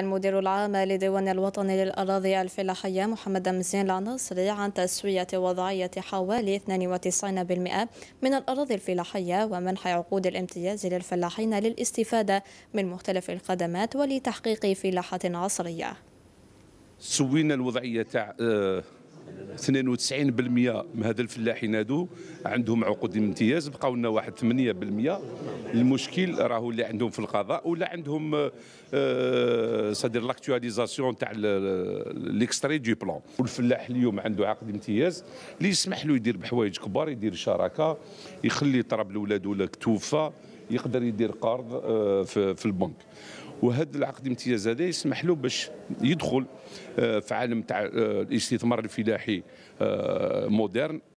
المدير العام لديوان الوطني للأراضي الفلاحية محمد أمزين العناصري عن تسوية وضعية حوالي 92% من الأراضي الفلاحية ومنح عقود الامتياز للفلاحين للاستفادة من مختلف الخدمات ولتحقيق فلاحة عصرية سوينا الوضعية تاع آه، 92% من هذا الفلاحين هادو عندهم عقود امتياز بقاو لنا واحد 8% المشكل راهو اللي عندهم في القضاء ولا عندهم سادير آه، لاكتواليزاسيون تاع ليكستري دو بلان والفلاح اليوم عنده عقد امتياز اللي يسمح له يدير بحوايج كبار يدير شراكه يخلي طرب لولادو ولا كتوفه يقدر يدير قرض آه، في البنك وهذا العقد الامتياز هذا يسمح له باش يدخل آه، في عالم تاع آه، الاستثمار الفلاحي مودرن